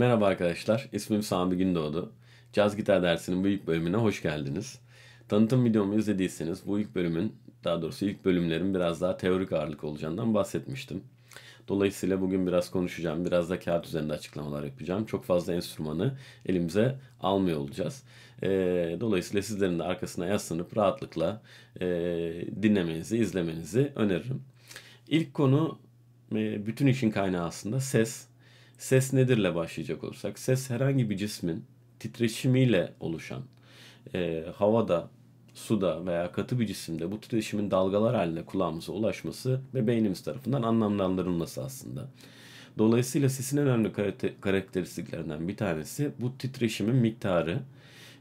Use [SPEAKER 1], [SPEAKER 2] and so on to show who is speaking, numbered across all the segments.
[SPEAKER 1] Merhaba arkadaşlar, ismim Sami Gündoğdu. Caz Gitar dersinin bu ilk bölümüne hoş geldiniz. Tanıtım videomu izlediyseniz bu ilk bölümün, daha doğrusu ilk bölümlerin biraz daha teorik ağırlık olacağından bahsetmiştim. Dolayısıyla bugün biraz konuşacağım, biraz da kağıt üzerinde açıklamalar yapacağım. Çok fazla enstrümanı elimize almıyor olacağız. E, dolayısıyla sizlerin de arkasına yaslanıp rahatlıkla e, dinlemenizi, izlemenizi öneririm. İlk konu e, bütün işin kaynağı aslında ses Ses nedirle başlayacak olursak, ses herhangi bir cismin titreşimiyle oluşan e, havada, suda veya katı bir cisimde bu titreşimin dalgalar haline kulağımıza ulaşması ve beynimiz tarafından anlamlandırılması aslında. Dolayısıyla sesin en önemli karakteristiklerinden bir tanesi bu titreşimin miktarı.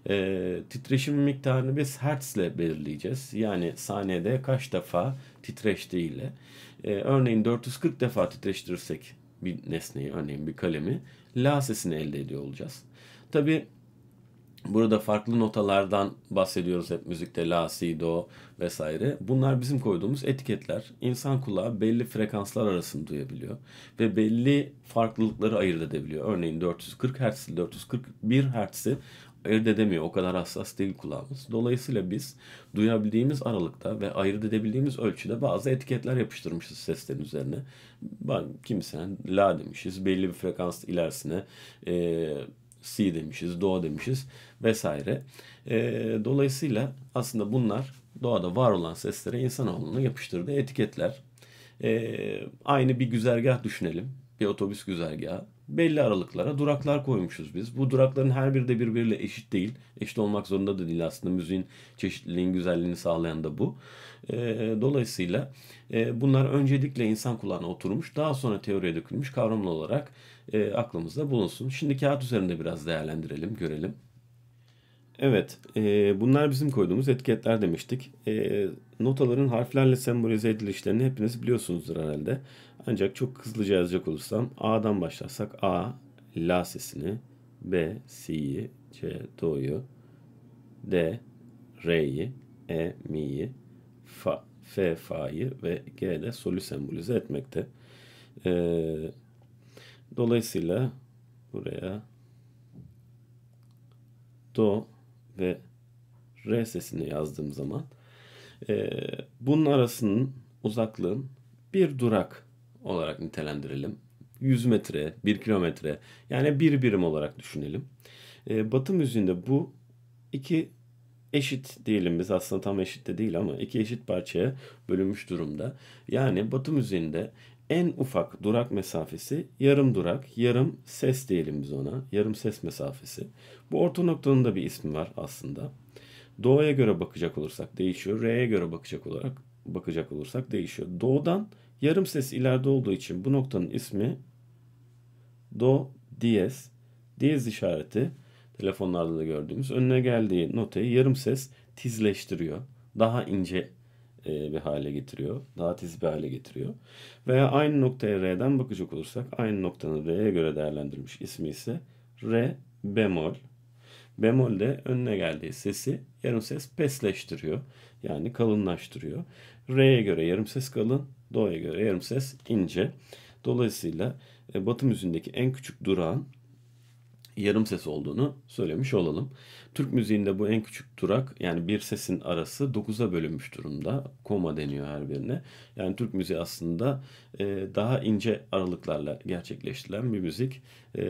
[SPEAKER 1] E, titreşimin miktarını biz hertz ile belirleyeceğiz. Yani saniyede kaç defa titreştiğiyle. E, örneğin 440 defa titreştirirsek bir nesneyi örneğin bir kalemi la sesini elde ediyor olacağız. Tabi burada farklı notalardan bahsediyoruz hep müzikte la, si, do vesaire. Bunlar bizim koyduğumuz etiketler. İnsan kulağı belli frekanslar arasında duyabiliyor ve belli farklılıkları ayırt edebiliyor. Örneğin 440 Hz ile 441 Hz'i ayırt edemiyor. O kadar hassas değil kulağımız. Dolayısıyla biz duyabildiğimiz aralıkta ve ayırt edebildiğimiz ölçüde bazı etiketler yapıştırmışız seslerin üzerine. Ben kimsenin la demişiz. Belli bir frekans ilerisine e, si demişiz, do demişiz vesaire. E, dolayısıyla aslında bunlar doğada var olan seslere insanoğlunun yapıştırdığı etiketler. E, aynı bir güzergah düşünelim. Bir otobüs güzergahı belli aralıklara duraklar koymuşuz biz. Bu durakların her biri de birbiriyle eşit değil. Eşit olmak zorunda da değil aslında. Müziğin çeşitliliğin güzelliğini sağlayan da bu. Ee, dolayısıyla e, bunlar öncelikle insan kulağına oturmuş, daha sonra teoriye dökülmüş kavramlı olarak e, aklımızda bulunsun. Şimdi kağıt üzerinde biraz değerlendirelim, görelim. Evet, e, bunlar bizim koyduğumuz etiketler demiştik. E, notaların harflerle sembolize edilişlerini hepiniz biliyorsunuzdur herhalde. Ancak çok hızlıca yazacak olursam A'dan başlarsak A, La sesini, B, Si'yi, C, Do'yu, D, Re'yi, E, Mi'yi, Fa, F, Fa'yı ve G de solü sembolize etmekte. Ee, dolayısıyla buraya Do ve R sesini yazdığım zaman e, bunun arasının uzaklığın bir durak olarak nitelendirelim. 100 metre, 1 kilometre yani bir birim olarak düşünelim. E, batı müziğinde bu iki eşit diyelim biz aslında tam eşit de değil ama iki eşit parçaya bölünmüş durumda. Yani batı müziğinde en ufak durak mesafesi yarım durak, yarım ses diyelim biz ona. Yarım ses mesafesi. Bu orta noktanın da bir ismi var aslında. Doğuya göre bakacak olursak değişiyor. R'ye göre bakacak olarak bakacak olursak değişiyor. Doğudan Yarım ses ileride olduğu için bu noktanın ismi do diyez. Diyez işareti telefonlarda da gördüğümüz önüne geldiği notayı yarım ses tizleştiriyor. Daha ince e, bir hale getiriyor. Daha tiz bir hale getiriyor. Veya aynı noktaya R'den bakacak olursak aynı noktanın R'ye göre değerlendirilmiş ismi ise R bemol. Bemol de önüne geldiği sesi yarım ses pesleştiriyor. Yani kalınlaştırıyor. R'ye göre yarım ses kalın, Doğu'ya göre yarım ses ince. Dolayısıyla e, Batı müziğindeki en küçük durağın yarım ses olduğunu söylemiş olalım. Türk müziğinde bu en küçük durak yani bir sesin arası 9'a bölünmüş durumda. Koma deniyor her birine. Yani Türk müziği aslında e, daha ince aralıklarla gerçekleştirilen bir müzik. E,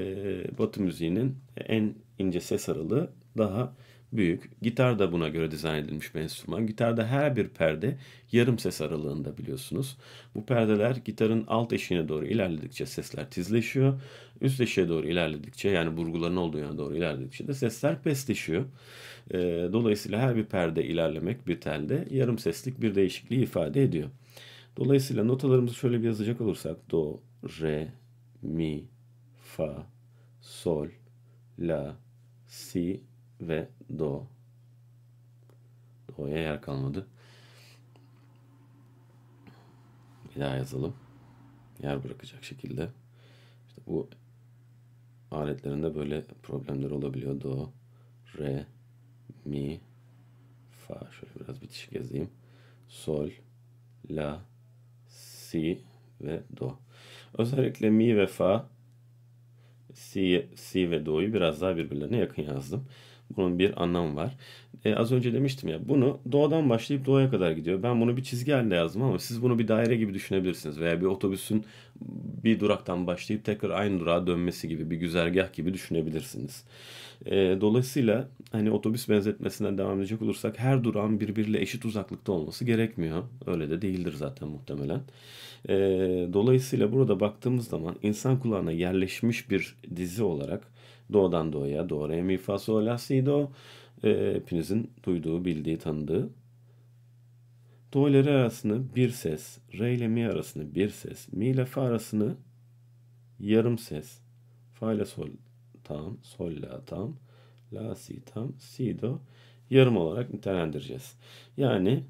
[SPEAKER 1] Batı müziğinin en ince ses aralığı daha büyük. Gitar da buna göre dizayn edilmiş bir enstrüman. Gitarda her bir perde yarım ses aralığında biliyorsunuz. Bu perdeler gitarın alt eşiğine doğru ilerledikçe sesler tizleşiyor. Üst eşiğe doğru ilerledikçe yani burguların olduğu yana doğru ilerledikçe de sesler pesleşiyor. E, dolayısıyla her bir perde ilerlemek bir telde yarım seslik bir değişikliği ifade ediyor. Dolayısıyla notalarımızı şöyle bir yazacak olursak do, re, mi, fa, sol, la, si, ve do. Do'ya yer kalmadı. Bir daha yazalım. Yer bırakacak şekilde. İşte bu aletlerinde böyle problemler olabiliyor. Do, re, mi, fa. Şöyle biraz bitişik yazayım. Sol, la, si ve do. Özellikle mi ve fa si, si ve do'yu biraz daha birbirlerine yakın yazdım. Bunun bir anlamı var. E, az önce demiştim ya bunu doğadan başlayıp doğaya kadar gidiyor. Ben bunu bir çizgi halinde yazdım ama siz bunu bir daire gibi düşünebilirsiniz. Veya bir otobüsün bir duraktan başlayıp tekrar aynı durağa dönmesi gibi bir güzergah gibi düşünebilirsiniz. E, dolayısıyla hani otobüs benzetmesinden devam edecek olursak her durağın birbiriyle eşit uzaklıkta olması gerekmiyor. Öyle de değildir zaten muhtemelen. E, dolayısıyla burada baktığımız zaman insan kulağına yerleşmiş bir dizi olarak Do'dan Do'ya, do, re, mi, fa, sol, la, si, do. E, ee, hepinizin duyduğu, bildiği, tanıdığı. Do'ları arasını bir ses, re ile mi arasını bir ses, mi ile fa arasını yarım ses. Fa ile sol tam, sol la tam, la si tam, si do yarım olarak nitelendireceğiz. Yani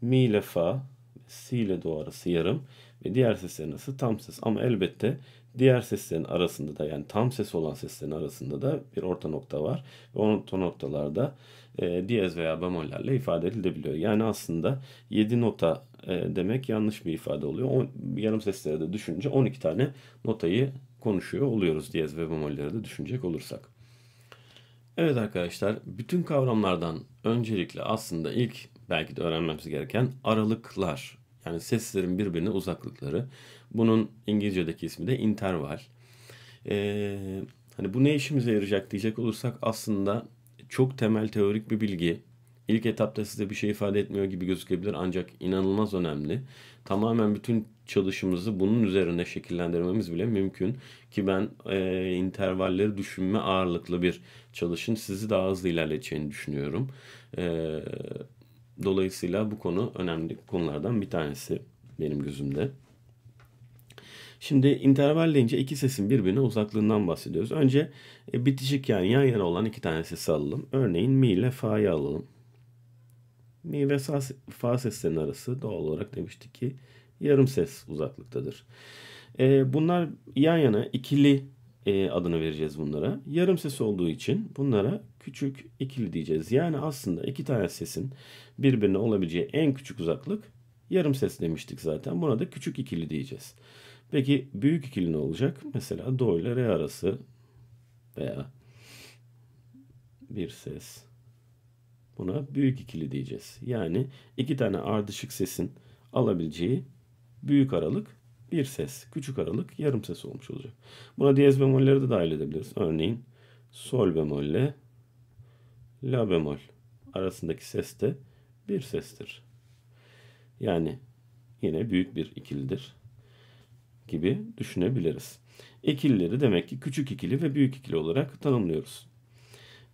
[SPEAKER 1] mi ile fa, si ile do arası yarım ve diğer sesler nasıl tam ses. Ama elbette Diğer seslerin arasında da yani tam ses olan seslerin arasında da bir orta nokta var. Ve orta noktalarda e, diyez veya bemollerle ifade edilebiliyor. Yani aslında 7 nota e, demek yanlış bir ifade oluyor. On, yarım seslere de düşünce 12 tane notayı konuşuyor oluyoruz diyez ve bemolleri de düşünecek olursak. Evet arkadaşlar bütün kavramlardan öncelikle aslında ilk belki de öğrenmemiz gereken aralıklar yani seslerin birbirine uzaklıkları. Bunun İngilizce'deki ismi de interval. Ee, hani bu ne işimize yarayacak diyecek olursak aslında çok temel teorik bir bilgi. İlk etapta size bir şey ifade etmiyor gibi gözükebilir ancak inanılmaz önemli. Tamamen bütün çalışımızı bunun üzerine şekillendirmemiz bile mümkün. Ki ben e, intervalleri düşünme ağırlıklı bir çalışın sizi daha hızlı ilerleteceğini düşünüyorum. E, Dolayısıyla bu konu önemli konulardan bir tanesi benim gözümde. Şimdi interval deyince iki sesin birbirine uzaklığından bahsediyoruz. Önce e, bitişik yani yan yana olan iki tane sesi alalım. Örneğin mi ile fa'yı alalım. Mi ve fa seslerinin arası doğal olarak demiştik ki yarım ses uzaklıktadır. E, bunlar yan yana ikili e, adını vereceğiz bunlara. Yarım ses olduğu için bunlara küçük ikili diyeceğiz. Yani aslında iki tane sesin birbirine olabileceği en küçük uzaklık yarım ses demiştik zaten. Buna da küçük ikili diyeceğiz. Peki büyük ikili ne olacak? Mesela do ile re arası veya bir ses. Buna büyük ikili diyeceğiz. Yani iki tane ardışık sesin alabileceği büyük aralık bir ses. Küçük aralık yarım ses olmuş olacak. Buna diyez bemolleri de dahil edebiliriz. Örneğin sol bemolle la bemol arasındaki ses de bir sestir. Yani yine büyük bir ikilidir gibi düşünebiliriz. İkilileri demek ki küçük ikili ve büyük ikili olarak tanımlıyoruz.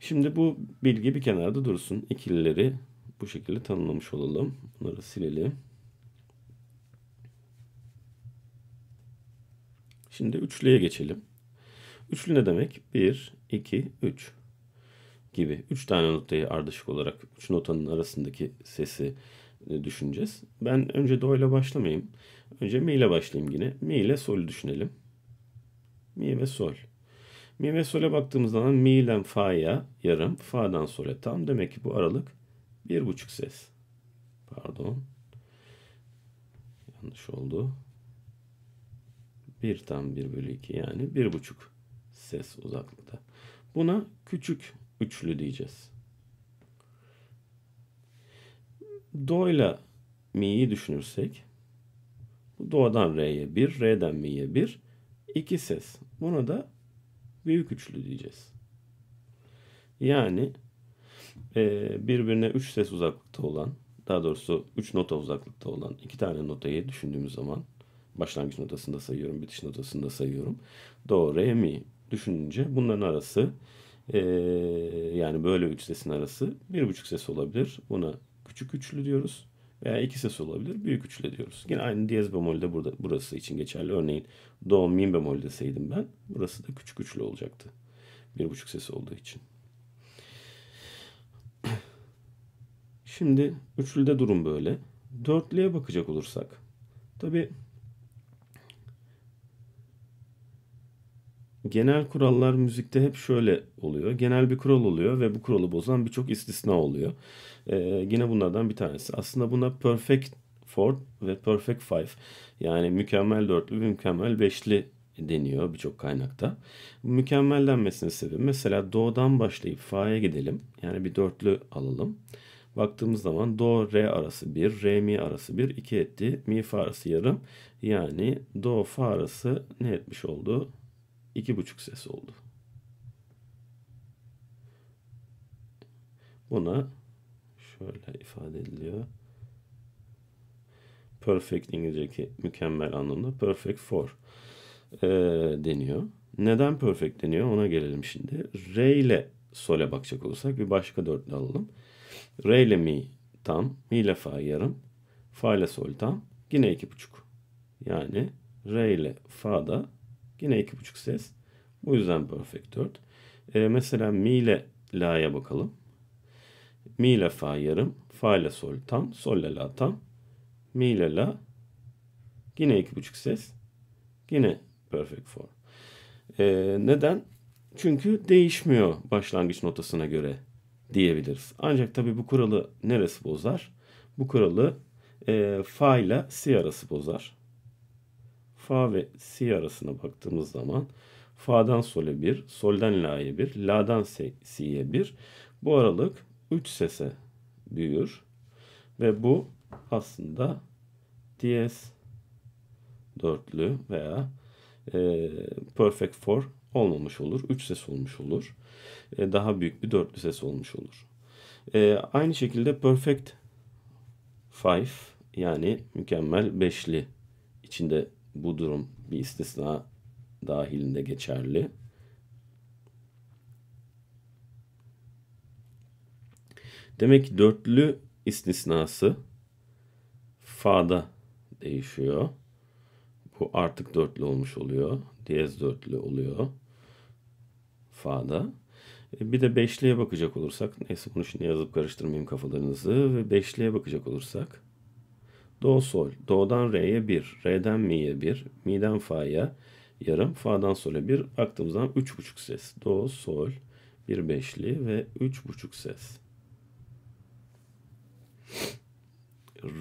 [SPEAKER 1] Şimdi bu bilgi bir kenarda dursun. İkilileri bu şekilde tanımlamış olalım. Bunları silelim. Şimdi üçlüye geçelim. Üçlü ne demek? 1, 2, 3 gibi. Üç tane notayı ardışık olarak üç notanın arasındaki sesi e, düşüneceğiz. Ben önce do ile başlamayayım. Önce mi ile başlayayım yine. Mi ile sol düşünelim. Mi ve sol. Mi ve sol'e baktığımız zaman mi ile fa'ya yarım, fa'dan sol'e tam. Demek ki bu aralık bir buçuk ses. Pardon. Yanlış oldu. 1 tam 1 bölü 2 yani 1,5 ses uzaklıkta. Buna küçük üçlü diyeceğiz. Do ile mi'yi düşünürsek bu do'dan re'ye 1, re'den mi'ye 1, 2 ses. Buna da büyük üçlü diyeceğiz. Yani e, birbirine 3 ses uzaklıkta olan daha doğrusu 3 nota uzaklıkta olan iki tane notayı düşündüğümüz zaman Başlangıç notasında sayıyorum, bitiş notasında sayıyorum. Do, re, mi düşününce bunların arası e, yani böyle üç sesin arası bir buçuk ses olabilir. Buna küçük üçlü diyoruz. Veya iki ses olabilir. Büyük üçlü diyoruz. Yine aynı diyez bemol burada, burası için geçerli. Örneğin do, mi bemol deseydim ben. Burası da küçük üçlü olacaktı. Bir buçuk ses olduğu için. Şimdi üçlüde durum böyle. Dörtlüye bakacak olursak. Tabi genel kurallar müzikte hep şöyle oluyor. Genel bir kural oluyor ve bu kuralı bozan birçok istisna oluyor. Ee, yine bunlardan bir tanesi. Aslında buna perfect four ve perfect five yani mükemmel dörtlü ve mükemmel beşli deniyor birçok kaynakta. Mükemmel sebebi mesela do'dan başlayıp fa'ya gidelim. Yani bir dörtlü alalım. Baktığımız zaman do re arası bir, re mi arası bir, iki etti. Mi fa arası yarım. Yani do fa arası ne etmiş oldu? iki buçuk ses oldu. Buna şöyle ifade ediliyor. Perfect İngilizce'deki mükemmel anlamda perfect for e, deniyor. Neden perfect deniyor ona gelelim şimdi. Re ile sole bakacak olursak bir başka dörtlü alalım. Re ile mi tam, mi ile fa yarım, fa ile sol tam, yine iki buçuk. Yani re ile fa da Yine iki buçuk ses. Bu yüzden perfect 4. E, ee, mesela mi ile la'ya bakalım. Mi ile fa yarım. Fa ile sol tam. Sol ile la tam. Mi ile la. Yine iki buçuk ses. Yine perfect form. E, neden? Çünkü değişmiyor başlangıç notasına göre diyebiliriz. Ancak tabii bu kuralı neresi bozar? Bu kuralı e, fa ile si arası bozar. Fa ve si arasına baktığımız zaman fa'dan sole 1, solden la'ya 1, la'dan si'ye 1. Bu aralık 3 sese büyür ve bu aslında diyez dörtlü veya e, perfect four olmamış olur. Üç ses olmuş olur. E, daha büyük bir dörtlü ses olmuş olur. E, aynı şekilde perfect five yani mükemmel beşli içinde bu durum bir istisna dahilinde geçerli. Demek ki dörtlü istisnası fa'da değişiyor. Bu artık dörtlü olmuş oluyor. Diyez dörtlü oluyor. Fa'da. E, bir de beşliye bakacak olursak, neyse bunu şimdi yazıp karıştırmayayım kafalarınızı. Ve beşliye bakacak olursak, Do sol. Do'dan re'ye 1. Re'den mi'ye 1. Mi'den fa'ya yarım. Fa'dan sole 1. Aklımızdan 3,5 ses. Do, sol, bir beşli ve 3,5 ses.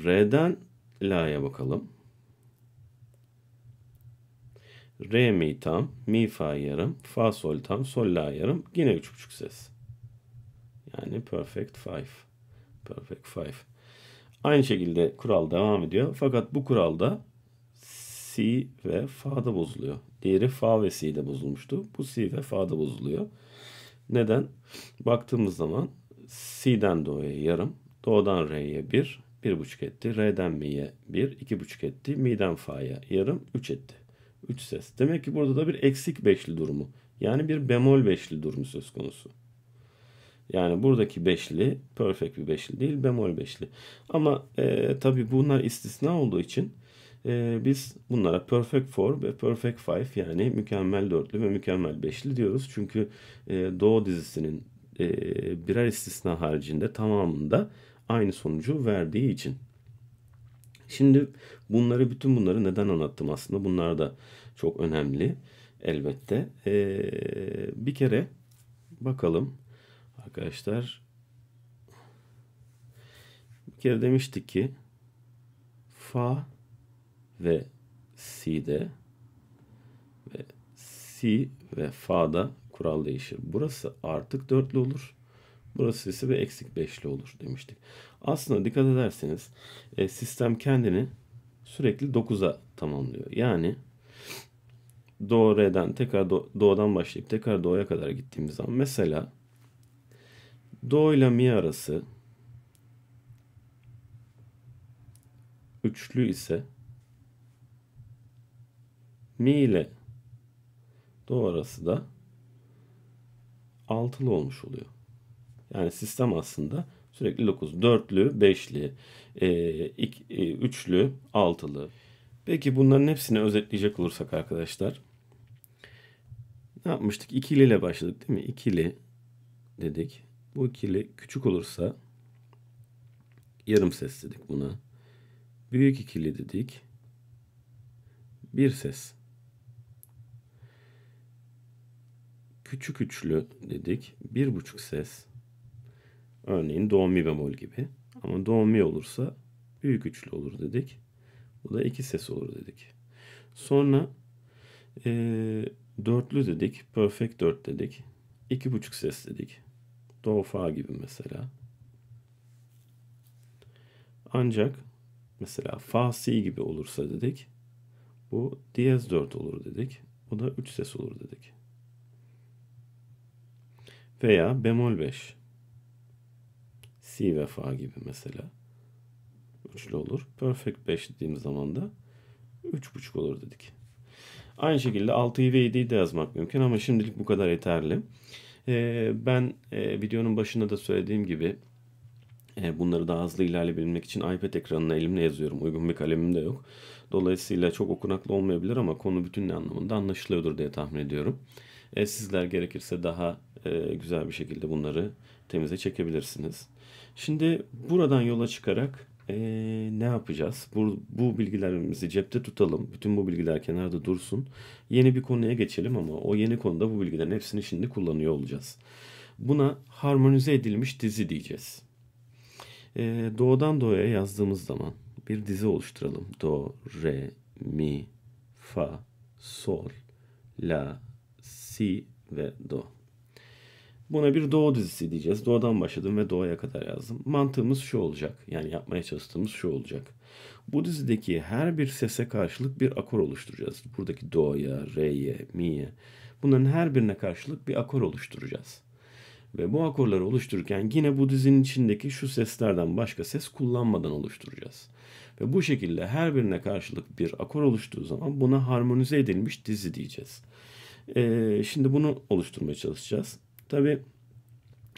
[SPEAKER 1] Re'den la'ya bakalım. Re mi tam, mi fa yarım, fa sol tam, sol la yarım. Yine 3,5 ses. Yani perfect five. Perfect five. Aynı şekilde kural devam ediyor. Fakat bu kuralda si ve fa'da bozuluyor. Diğeri fa ve si'de bozulmuştu. Bu si ve fa'da bozuluyor. Neden? Baktığımız zaman si'den do'ya yarım, do'dan re'ye bir, bir buçuk etti. Re'den mi'ye bir, iki buçuk etti. Mi'den fa'ya yarım, üç etti. Üç ses. Demek ki burada da bir eksik beşli durumu. Yani bir bemol beşli durumu söz konusu. Yani buradaki beşli perfect bir beşli değil bemol beşli. Ama e, tabi bunlar istisna olduğu için e, biz bunlara perfect four ve perfect five yani mükemmel dörtlü ve mükemmel beşli diyoruz. Çünkü e, Doğu dizisinin e, birer istisna haricinde tamamında aynı sonucu verdiği için. Şimdi bunları bütün bunları neden anlattım aslında bunlar da çok önemli elbette. E, bir kere bakalım Arkadaşlar bir kere demiştik ki fa ve si'de ve si ve fa'da kural değişir. Burası artık dörtlü olur. Burası ise ve eksik beşli olur demiştik. Aslında dikkat ederseniz e, sistem kendini sürekli dokuza tamamlıyor. Yani do re'den tekrar do, do'dan başlayıp tekrar do'ya kadar gittiğimiz zaman mesela Do ile mi arası üçlü ise mi ile do arası da altılı olmuş oluyor. Yani sistem aslında sürekli 9. Dörtlü, beşli, e, ik, e, üçlü, altılı. Peki bunların hepsini özetleyecek olursak arkadaşlar. Ne yapmıştık? İkili ile başladık değil mi? İkili dedik. Bu ikili küçük olursa yarım ses dedik buna. Büyük ikili dedik. Bir ses. Küçük üçlü dedik. Bir buçuk ses. Örneğin do mi bemol gibi. Ama do mi olursa büyük üçlü olur dedik. Bu da iki ses olur dedik. Sonra e, dörtlü dedik. Perfect dört dedik. iki buçuk ses dedik do fa gibi mesela. Ancak mesela fa si gibi olursa dedik. Bu diyez 4 olur dedik. Bu da 3 ses olur dedik. Veya bemol 5. Si ve fa gibi mesela. Üçlü olur. Perfect 5 dediğim zaman da 3,5 olur dedik. Aynı şekilde 6'yı ve 7'yi de yazmak mümkün ama şimdilik bu kadar yeterli. E, ben e, videonun başında da söylediğim gibi e, bunları daha hızlı ilerleyebilmek için iPad ekranına elimle yazıyorum. Uygun bir kalemim de yok. Dolayısıyla çok okunaklı olmayabilir ama konu bütün anlamında anlaşılıyordur diye tahmin ediyorum. E, sizler gerekirse daha e, güzel bir şekilde bunları temize çekebilirsiniz. Şimdi buradan yola çıkarak e, ne yapacağız? Bu, bu bilgilerimizi cepte tutalım. Bütün bu bilgiler kenarda dursun. Yeni bir konuya geçelim ama o yeni konuda bu bilgilerin hepsini şimdi kullanıyor olacağız. Buna harmonize edilmiş dizi diyeceğiz. E, doğudan doğuya yazdığımız zaman bir dizi oluşturalım. Do, re, mi, fa, sol, la, si ve do. Buna bir doğu dizisi diyeceğiz. Doğudan başladım ve doğuya kadar yazdım. Mantığımız şu olacak. Yani yapmaya çalıştığımız şu olacak. Bu dizideki her bir sese karşılık bir akor oluşturacağız. Buradaki do'ya, re'ye, mi'ye. Bunların her birine karşılık bir akor oluşturacağız. Ve bu akorları oluştururken yine bu dizinin içindeki şu seslerden başka ses kullanmadan oluşturacağız. Ve bu şekilde her birine karşılık bir akor oluştuğu zaman buna harmonize edilmiş dizi diyeceğiz. Ee, şimdi bunu oluşturmaya çalışacağız. Tabi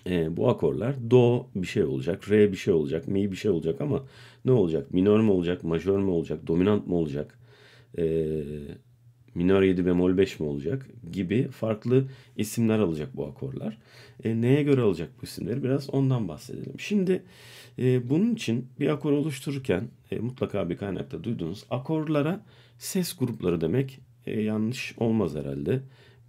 [SPEAKER 1] e, bu akorlar do bir şey olacak, re bir şey olacak, mi bir şey olacak ama ne olacak? Minör mü olacak, majör mü olacak, dominant mı olacak? E, minör 7 bemol 5 mi olacak gibi farklı isimler alacak bu akorlar. E, neye göre alacak bu isimleri biraz ondan bahsedelim. Şimdi e, bunun için bir akor oluştururken e, mutlaka bir kaynakta duyduğunuz akorlara ses grupları demek e, yanlış olmaz herhalde.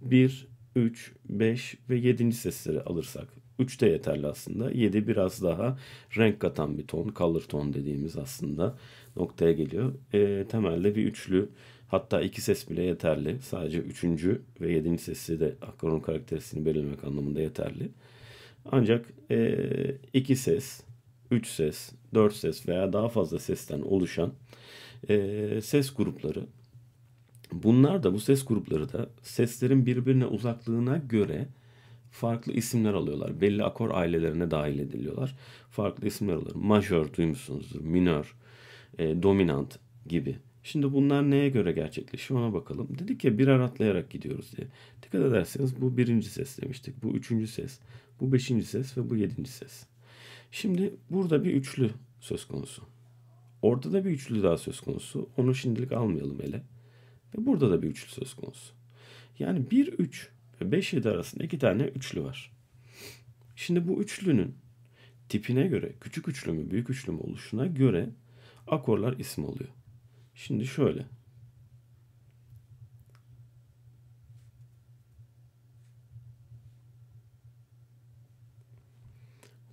[SPEAKER 1] Bir 3, 5 ve 7. sesleri alırsak 3 de yeterli aslında. 7 biraz daha renk katan bir ton, color ton dediğimiz aslında noktaya geliyor. E, temelde bir üçlü hatta iki ses bile yeterli. Sadece üçüncü ve yedinci sesi de akoron karakterisini belirlemek anlamında yeterli. Ancak e, iki ses, üç ses, dört ses veya daha fazla sesten oluşan e, ses grupları Bunlar da bu ses grupları da seslerin birbirine uzaklığına göre farklı isimler alıyorlar. Belli akor ailelerine dahil ediliyorlar. Farklı isimler alıyorlar. Majör duymuşsunuzdur, minör, e, dominant gibi. Şimdi bunlar neye göre gerçekleşiyor ona bakalım. Dedik ya birer atlayarak gidiyoruz diye. Dikkat ederseniz bu birinci ses demiştik. Bu üçüncü ses, bu beşinci ses ve bu yedinci ses. Şimdi burada bir üçlü söz konusu. Ortada bir üçlü daha söz konusu. Onu şimdilik almayalım ele. Ve burada da bir üçlü söz konusu. Yani 1, 3 ve 5, 7 arasında iki tane üçlü var. Şimdi bu üçlünün tipine göre, küçük üçlü mü, büyük üçlü mü oluşuna göre akorlar isim oluyor. Şimdi şöyle.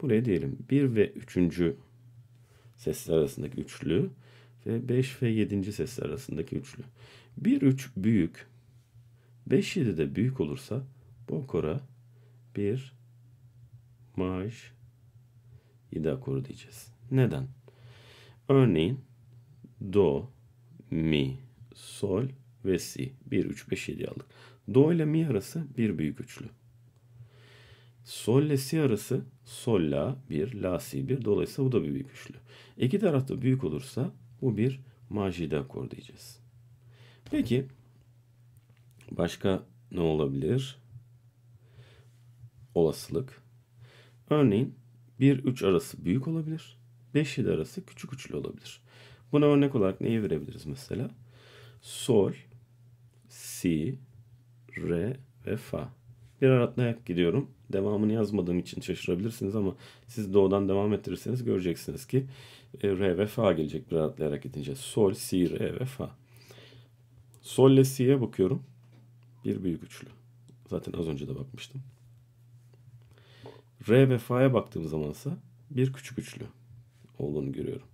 [SPEAKER 1] Buraya diyelim 1 ve 3. sesler arasındaki üçlü F5 ve 7. sesler arasındaki üçlü. 1-3 büyük. 5-7 de büyük olursa Bokora 1 Maj 7 akoru diyeceğiz. Neden? Örneğin Do, Mi, Sol ve Si. 1, 3, 5, 7 aldık. Do ile Mi arası bir büyük üçlü. Sol ile Si arası Sol, La, 1, La, Si, 1. Dolayısıyla bu da bir büyük üçlü. İki taraf da büyük olursa bu bir majide akor diyeceğiz. Peki başka ne olabilir? Olasılık. Örneğin 1-3 arası büyük olabilir. 5-7 arası küçük üçlü olabilir. Buna örnek olarak neyi verebiliriz mesela? Sol, si, re ve fa birer atlayarak gidiyorum. Devamını yazmadığım için şaşırabilirsiniz ama siz doğudan devam ettirirseniz göreceksiniz ki Re ve Fa gelecek birer atlayarak gidince. Sol, Si, Re ve Fa. Sol ile Si'ye bakıyorum. Bir büyük üçlü. Zaten az önce de bakmıştım. Re ve Fa'ya baktığım zamansa bir küçük üçlü olduğunu görüyorum.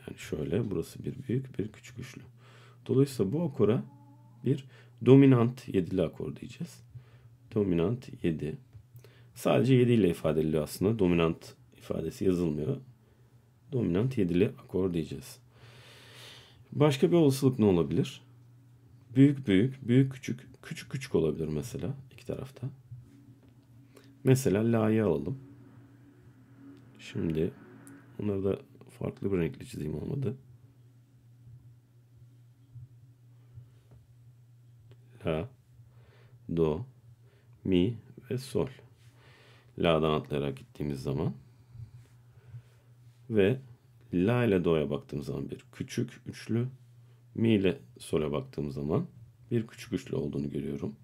[SPEAKER 1] Yani şöyle burası bir büyük bir küçük üçlü. Dolayısıyla bu akora bir dominant yedili akor diyeceğiz. Dominant 7. Sadece 7 ile ifade ediliyor aslında. Dominant ifadesi yazılmıyor. Dominant 7'li akor diyeceğiz. Başka bir olasılık ne olabilir? Büyük büyük, büyük küçük, küçük küçük olabilir mesela iki tarafta. Mesela la'yı alalım. Şimdi onları da farklı bir renkli çizeyim olmadı. La, do, mi ve sol. La'dan atlayarak gittiğimiz zaman ve La ile Do'ya baktığımız zaman bir küçük üçlü, Mi ile Sol'a baktığım zaman bir küçük üçlü olduğunu görüyorum.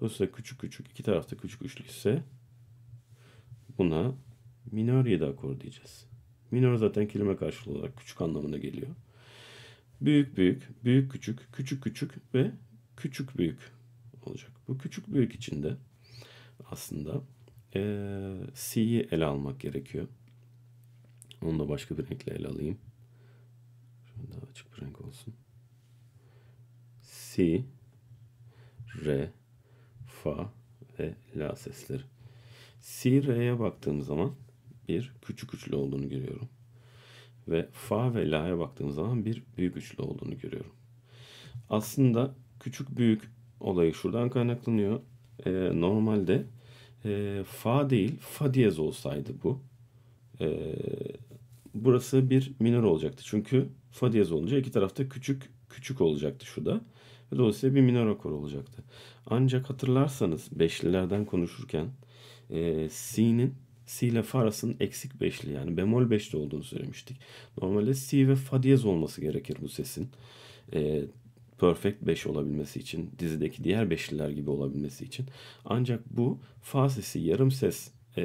[SPEAKER 1] Dolayısıyla küçük küçük iki tarafta küçük üçlü ise buna minör 7 akor diyeceğiz. Minör zaten kelime karşılığı olarak küçük anlamına geliyor. Büyük büyük, büyük küçük, küçük küçük ve küçük büyük olacak. Bu küçük büyük içinde aslında. Ee, C'yi ele almak gerekiyor. Onu da başka bir renkle ele alayım. Şöyle daha açık bir renk olsun. C, Re, Fa ve La sesleri. C, Re'ye baktığım zaman bir küçük üçlü olduğunu görüyorum. Ve Fa ve La'ya baktığım zaman bir büyük üçlü olduğunu görüyorum. Aslında küçük büyük olayı şuradan kaynaklanıyor e, normalde e, fa değil fa diyez olsaydı bu e, burası bir minör olacaktı. Çünkü fa diyez olunca iki tarafta küçük küçük olacaktı şu da. Dolayısıyla bir minör akor olacaktı. Ancak hatırlarsanız beşlilerden konuşurken e, C'nin Si ile Fa arasının eksik beşli yani bemol beşli olduğunu söylemiştik. Normalde Si ve Fa diyez olması gerekir bu sesin. E, perfect 5 olabilmesi için, dizideki diğer beşliler gibi olabilmesi için. Ancak bu fa sesi yarım ses e,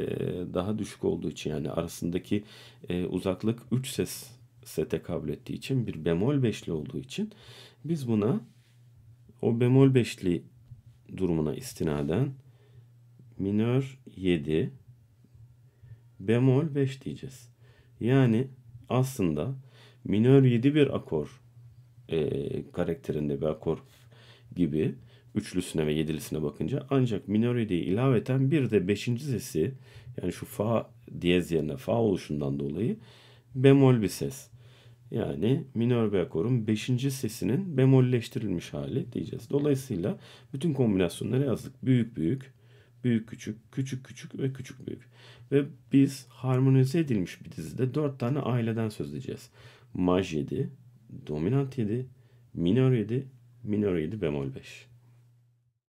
[SPEAKER 1] daha düşük olduğu için yani arasındaki e, uzaklık 3 ses se tekabül ettiği için bir bemol beşli olduğu için biz buna o bemol beşli durumuna istinaden minör 7 bemol 5 diyeceğiz. Yani aslında minör 7 bir akor e, karakterinde Belkorp gibi üçlüsüne ve yedilisine bakınca ancak minorideyi ilaveten bir de beşinci sesi yani şu fa diyez yerine fa oluşundan dolayı bemol bir ses. Yani minor bir akorun 5. sesinin bemolleştirilmiş hali diyeceğiz. Dolayısıyla bütün kombinasyonları yazdık. Büyük büyük, büyük küçük, küçük küçük ve küçük büyük. Ve biz harmonize edilmiş bir dizide 4 tane aileden söz edeceğiz. Maj 7, dominant 7, minor 7, minor 7 bemol 5.